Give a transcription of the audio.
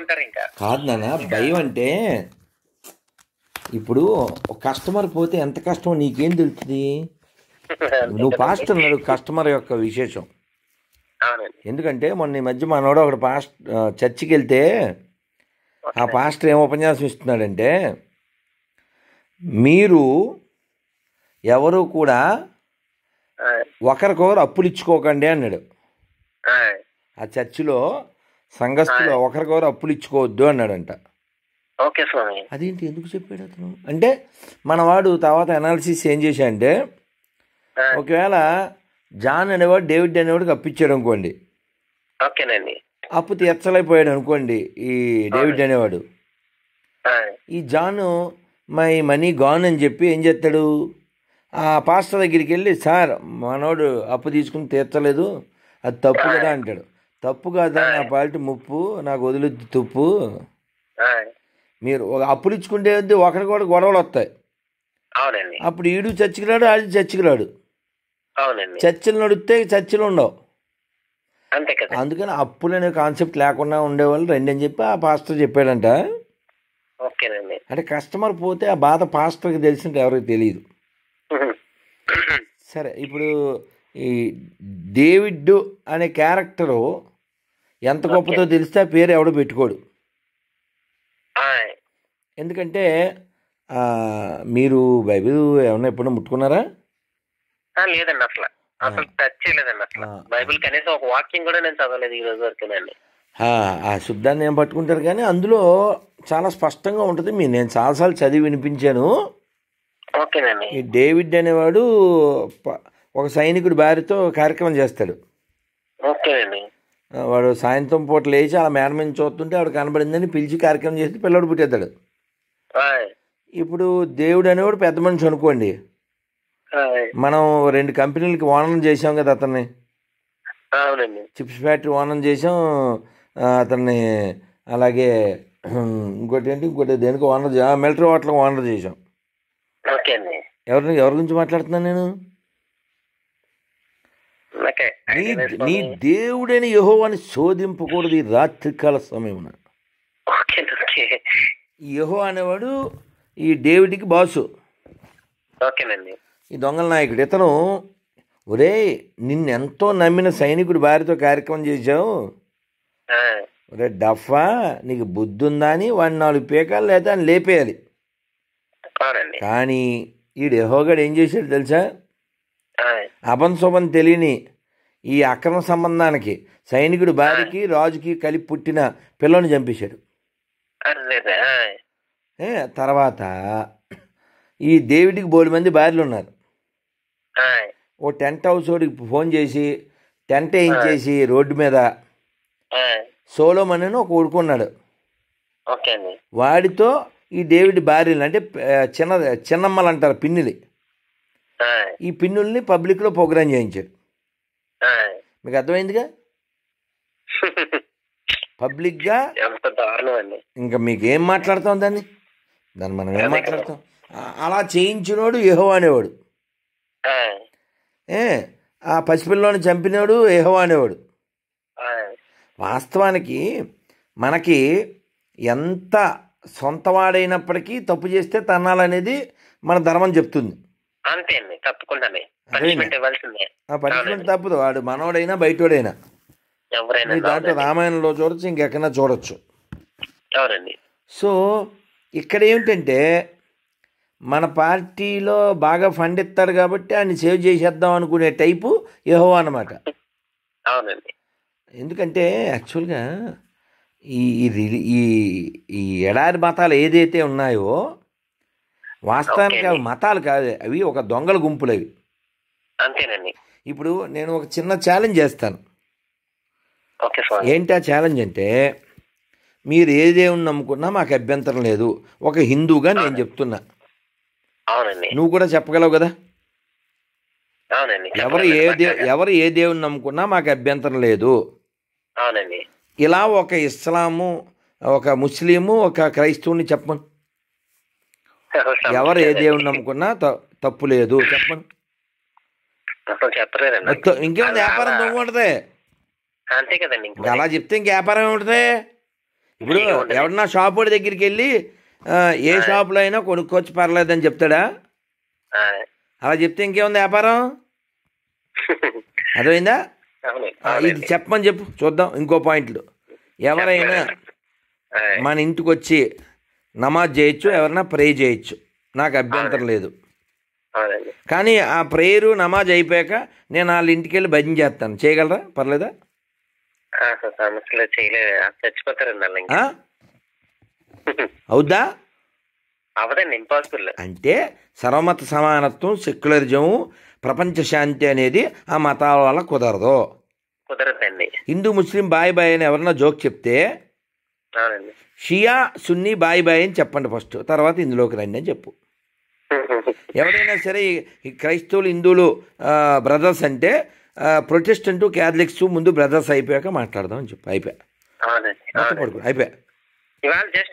ఉంటారు ఇంకా కాదు నాన్న భయం అంటే ఇప్పుడు ఒక కస్టమర్ పోతే ఎంత కష్టమో నీకేం తెలుస్తుంది నువ్వు పాస్టర్ అన్నాడు కస్టమర్ యొక్క విశేషం ఎందుకంటే మొన్న ఈ మధ్య మనోడు ఒకడు పాస్ట్ చర్చికి వెళ్తే ఆ పాస్టర్ ఏం ఉపన్యాసం ఇస్తున్నాడంటే మీరు ఎవరు కూడా ఒకరికొకరు అప్పులు ఇచ్చుకోకండి అన్నాడు ఆ చర్చిలో సంఘస్థులు ఒకరికొకరు అప్పులు ఇచ్చుకోవద్దు అన్నాడంట ఓకే స్వామి అదేంటి ఎందుకు చెప్పాడు అతను అంటే మనవాడు తర్వాత అనాలిసిస్ ఏం చేశాడంటే ఒకవేళ జాన్ అనేవాడు డేవిడ్ అనేవాడికి అప్పిచ్చాడు అనుకోండి ఓకేనండి అప్పు తీర్చలేకపోయాడు అనుకోండి ఈ డేవిడ్ అనేవాడు ఈ జాను మై మనీ గాన్ అని చెప్పి ఏం చేస్తాడు ఆ పాస్టర్ దగ్గరికి వెళ్ళి సార్ మనోడు అప్పు తీసుకుని తీర్చలేదు అది తప్పు కదా అంటాడు తప్పు కాదా నా పాలిటీ ముప్పు నాకు వదిలిద్దు తుప్పు మీరు అప్పులు ఇచ్చుకుంటే ఒకరికి కూడా గొడవలు వస్తాయి అప్పుడు ఈడు చచ్చికిరాడు ఆడు చచ్చికిరాడు రాడు చర్చలు నడిస్తే చర్చలు ఉండవు అందుకని అప్పులు అనే కాన్సెప్ట్ లేకుండా ఉండేవాళ్ళు రండి అని చెప్పి ఆ పాస్టర్ చెప్పాడంట అంటే కస్టమర్ పోతే ఆ బాధ పాస్టర్కి తెలిసింటే ఎవరికి తెలియదు సరే ఇప్పుడు ఈ డేవిడ్ అనే క్యారెక్టరు ఎంత గొప్పతో తెలిస్తే ఆ పేరు ఎవడో పెట్టుకోడు ఎందుకంటే మీరు బైబిల్ ఏమన్నా ఎప్పుడైనా ముట్టుకున్నారా లేదండి అసలు అసలు టచ్ చేయలేదండి అసలు బైబిల్ కనీసం ఒక వాకింగ్ కూడా నేను చదవలేదు ఈ రోజు వరకు ఆ శుద్ధాన్ని ఏం పట్టుకుంటారు కానీ అందులో చాలా స్పష్టంగా ఉంటుంది మీ నేను చాలాసార్లు చదివి వినిపించాను ఓకేనండి ఈ డేవిడ్ అనేవాడు ఒక సైనికుడి భార్యతో కార్యక్రమం చేస్తాడు వాడు సాయంత్రం పూట లేచి అలా మేడం మీద చూస్తుంటే ఆవిడ కనబడిందని పిలిచి కార్యక్రమం చేసి పిల్లడు పుట్టేద్దాడు ఇప్పుడు దేవుడు అనేవాడు పెద్ద మనిషి అనుకోండి మనం రెండు కంపెనీలకి ఓనం చేసాం కదా అతన్ని చిప్స్ ఫ్యాక్టరీ ఓనం చేసాం అతన్ని అలాగే ఇంకోటి ఏంటి ఇంకోటి దేనికి ఓనర్ మిలిటరీ హోటల్ ఓనర్ చేసాం ఎవరి ఎవరి గురించి మాట్లాడుతున్నాను నేను నీ నీ దేవుడని యహోవాని శోధింపకూడదు ఈ రాత్రికాల సమయం యహో అనేవాడు ఈ డేవిడ్కి బాసు ఈ దొంగల నాయకుడు ఇతను ఒరే నిన్నెంతో నమ్మిన సైనికుడు భార్యతో కార్యక్రమం చేశావు ఒరే డఫా నీకు బుద్ధి ఉందా అని వాడి నాలుగు పీకాలు లేదా అని లేపేయాలి కానీ ఈ డెహోగాడు ఏం చేశాడు తెలుసా అభంశుభం తెలియని ఈ అక్రమ సంబంధానికి సైనికుడు భార్యకి రాజుకి కలిపి పుట్టిన పిల్లని చంపేశాడు తర్వాత ఈ దేవుడికి బోడి మంది భార్యలు ఉన్నారు ఓ టెంట్ హౌస్ వాడికి ఫోన్ చేసి టెంట్ వేయించేసి రోడ్డు మీద సోలో అని ఒక కొడుకున్నాడు వాడితో ఈ డేవిడ్ భార్యలు అంటే చిన్న చిన్నమ్మలు అంటారు పిన్నిలి ఈ పిన్నుల్ని పబ్లిక్ లో ప్రోగ్రామ్ చేయించారు మీకు అర్థమైందిగా పబ్లిక్ గా ఇంకా మీకు ఏం మాట్లాడతాం దాన్ని దాన్ని మనం ఏం మాట్లాడతాం అలా చేయించినోడు ఏహో అనేవాడు ఏ ఆ పసిపిల్లని చంపినోడు ఏహో అనేవాడు వాస్తవానికి మనకి ఎంత సొంతవాడైనప్పటికీ తప్పు చేస్తే తన్నాలనేది మన ధర్మం చెప్తుంది అంతే అండి తప్పకుండానే పనిష్మెంట్ ఇవ్వాల్సిందే ఆ పనిష్మెంట్ తప్పదు వాడు మనోడైనా బయటోడైనా ఎవరైనా దాంట్లో రామాయణంలో చూడొచ్చు ఇంకెక్కడైనా చూడొచ్చు అవునండి సో ఇక్కడ ఏమిటంటే మన పార్టీలో బాగా ఫండ్ ఇస్తారు కాబట్టి ఆయన సేవ్ చేసేద్దాం అనుకునే టైపు యహో అనమాట అవునండి ఎందుకంటే యాక్చువల్గా ఈ ఈ ఈ ఎడారి మతాలు ఏదైతే ఉన్నాయో వాస్తవానికి అవి మతాలు కాదు అవి ఒక దొంగల గుంపులు అవి అంతేనండి ఇప్పుడు నేను ఒక చిన్న ఛాలెంజ్ చేస్తాను ఏంటి ఆ ఛాలెంజ్ అంటే మీరు ఏ దేవుణ్ణి నమ్ముకున్నా మాకు అభ్యంతరం లేదు ఒక హిందూగా నేను చెప్తున్నా నువ్వు కూడా చెప్పగలవు కదా ఎవరు ఏ దేవు ఎవరు ఏ దేవుని నమ్ముకున్నా మాకు అభ్యంతరం లేదు ఇలా ఒక ఇస్లాము ఒక ముస్లిము ఒక క్రైస్తవుని చెప్పండి ఎవరు ఏ దేవుని నమ్ముకున్నా తప్పు లేదు చెప్పండి ఇంకేమో వ్యాపారం తొమ్ముంటది అంతే కదండి అలా చెప్తే ఇంక వ్యాపారం ఏముంటది ఇప్పుడు ఎవరన్నా షాప్ వాడి దగ్గరికి వెళ్ళి ఏ షాపులో అయినా కొనుక్కోవచ్చు పర్లేదని చెప్తాడా అలా చెప్తే ఇంకేముంది వ్యాపారం అర్థమైందా ఇది చెప్పమని చెప్పు చూద్దాం ఇంకో పాయింట్లు ఎవరైనా మన ఇంటికి వచ్చి నమాజ్ చేయొచ్చు ఎవరైనా ప్రే చేయొచ్చు నాకు అభ్యంతరం లేదు కానీ ఆ ప్రేయరు నమాజ్ అయిపోయాక నేను వాళ్ళ ఇంటికి వెళ్ళి భజన చేస్తాను చేయగలరా పర్లేదా అవుద్దా అంటే సర్వమత సమానత్వం సెక్యులరిజం ప్రపంచ శాంతి అనేది ఆ మతాల వల్ల కుదరదు కుదరదండి హిందూ ముస్లిం బాయ్ బాయ్ అని ఎవరన్నా జోక్ చెప్తే షియా సున్నీ బాయ్ బాయ్ అని చెప్పండి ఫస్ట్ తర్వాత ఇందులోకి రండి అని చెప్పు ఎవరైనా సరే క్రైస్తవులు హిందువులు బ్రదర్స్ అంటే ప్రొటెస్టెంట్ క్యాథలిక్స్ ముందు బ్రదర్స్ అయిపోయాక మాట్లాడదాం అని చెప్పు అయిపోయా పడుకో అయిపోయా